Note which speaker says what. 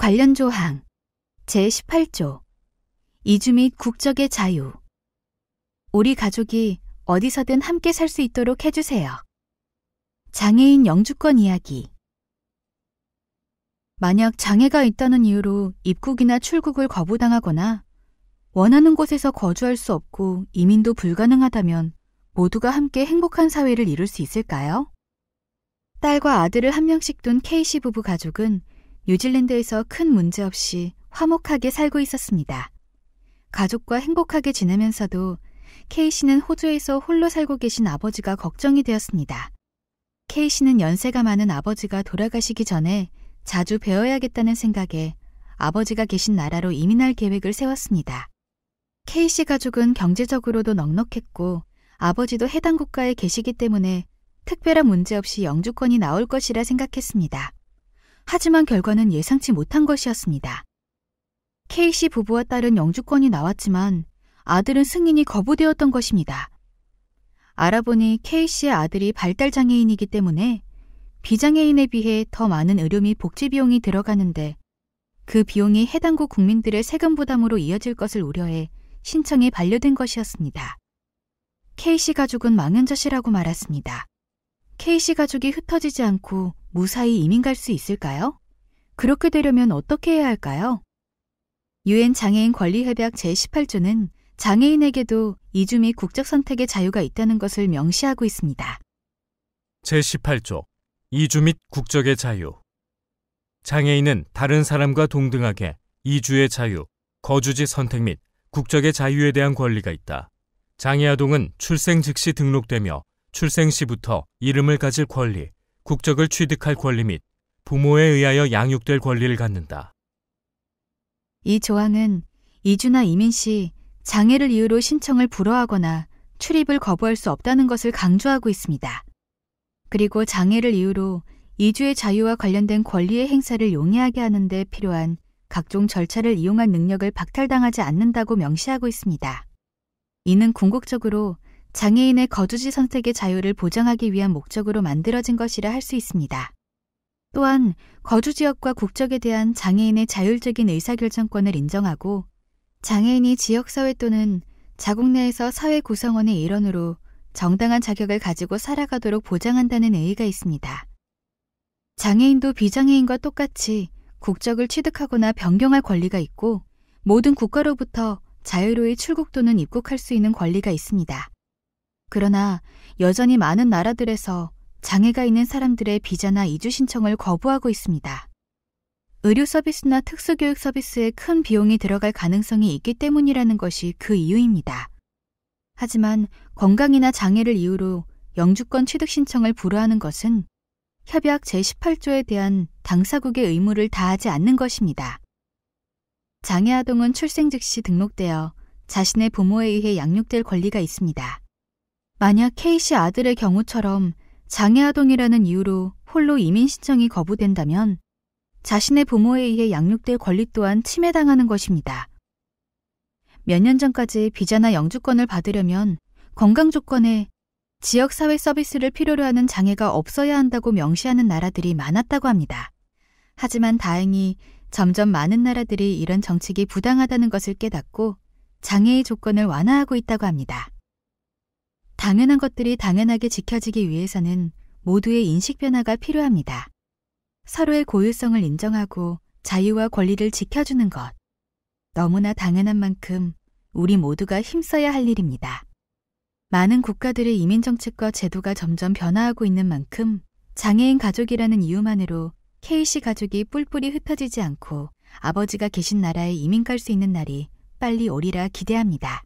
Speaker 1: 관련 조항 제18조 이주 및 국적의 자유 우리 가족이 어디서든 함께 살 수 있도록 해주세요. 장애인 영주권 이야기 만약 장애가 있다는 이유로 입국이나 출국을 거부당하거나 원하는 곳에서 거주할 수 없고 이민도 불가능하다면 모두가 함께 행복한 사회를 이룰 수 있을까요? 딸과 아들을 한 명씩 둔 케이시 부부 가족은 뉴질랜드에서 큰 문제 없이 화목하게 살고 있었습니다. 가족과 행복하게 지내면서도 케이 씨는 호주에서 홀로 살고 계신 아버지가 걱정이 되었습니다. 케이 씨는 연세가 많은 아버지가 돌아가시기 전에 자주 배워야겠다는 생각에 아버지가 계신 나라로 이민할 계획을 세웠습니다. 케이 씨 가족은 경제적으로도 넉넉했고 아버지도 해당 국가에 계시기 때문에 특별한 문제 없이 영주권이 나올 것이라 생각했습니다. 하지만 결과는 예상치 못한 것이었습니다. K씨 부부와 딸은 영주권이 나왔지만 아들은 승인이 거부되었던 것입니다. 알아보니 K씨의 아들이 발달장애인이기 때문에 비장애인에 비해 더 많은 의료 및 복지 비용이 들어가는데 그 비용이 해당국 국민들의 세금 부담으로 이어질 것을 우려해 신청이 반려된 것이었습니다. K씨 가족은 망연자실하고 말았습니다. K씨 가족이 흩어지지 않고 무사히 이민 갈 수 있을까요? 그렇게 되려면 어떻게 해야 할까요? 유엔 장애인 권리협약 제18조는 장애인에게도 이주 및 국적 선택의 자유가 있다는 것을 명시하고 있습니다. 제18조 이주 및 국적의 자유 장애인은 다른 사람과 동등하게 이주의 자유, 거주지 선택 및 국적의 자유에 대한 권리가 있다. 장애 아동은 출생 즉시 등록되며 출생 시부터 이름을 가질 권리, 국적을 취득할 권리 및 부모에 의하여 양육될 권리를 갖는다. 이 조항은 이주나 이민 시 장애를 이유로 신청을 불허하거나 출입을 거부할 수 없다는 것을 강조하고 있습니다. 그리고 장애를 이유로 이주의 자유와 관련된 권리의 행사를 용이하게 하는데 필요한 각종 절차를 이용한 능력을 박탈당하지 않는다고 명시하고 있습니다. 이는 궁극적으로 장애인의 거주지 선택의 자유를 보장하기 위한 목적으로 만들어진 것이라 할 수 있습니다. 또한 거주 지역과 국적에 대한 장애인의 자율적인 의사결정권을 인정하고 장애인이 지역사회 또는 자국 내에서 사회 구성원의 일원으로 정당한 자격을 가지고 살아가도록 보장한다는 의의가 있습니다. 장애인도 비장애인과 똑같이 국적을 취득하거나 변경할 권리가 있고 모든 국가로부터 자유로이 출국 또는 입국할 수 있는 권리가 있습니다. 그러나 여전히 많은 나라들에서 장애가 있는 사람들의 비자나 이주 신청을 거부하고 있습니다. 의료 서비스나 특수교육 서비스에 큰 비용이 들어갈 가능성이 있기 때문이라는 것이 그 이유입니다. 하지만 건강이나 장애를 이유로 영주권 취득 신청을 불허하는 것은 협약 제18조에 대한 당사국의 의무를 다하지 않는 것입니다. 장애 아동은 출생 즉시 등록되어 자신의 부모에 의해 양육될 권리가 있습니다. 만약 K씨 아들의 경우처럼 장애아동이라는 이유로 홀로 이민 신청이 거부된다면 자신의 부모에 의해 양육될 권리 또한 침해당하는 것입니다. 몇 년 전까지 비자나 영주권을 받으려면 건강 조건에 지역사회 서비스를 필요로 하는 장애가 없어야 한다고 명시하는 나라들이 많았다고 합니다. 하지만 다행히 점점 많은 나라들이 이런 정책이 부당하다는 것을 깨닫고 장애의 조건을 완화하고 있다고 합니다. 당연한 것들이 당연하게 지켜지기 위해서는 모두의 인식 변화가 필요합니다. 서로의 고유성을 인정하고 자유와 권리를 지켜주는 것. 너무나 당연한 만큼 우리 모두가 힘써야 할 일입니다. 많은 국가들의 이민정책과 제도가 점점 변화하고 있는 만큼 장애인 가족이라는 이유만으로 k c 가족이 뿔뿔이 흩어지지 않고 아버지가 계신 나라에 이민 갈 수 있는 날이 빨리 오리라 기대합니다.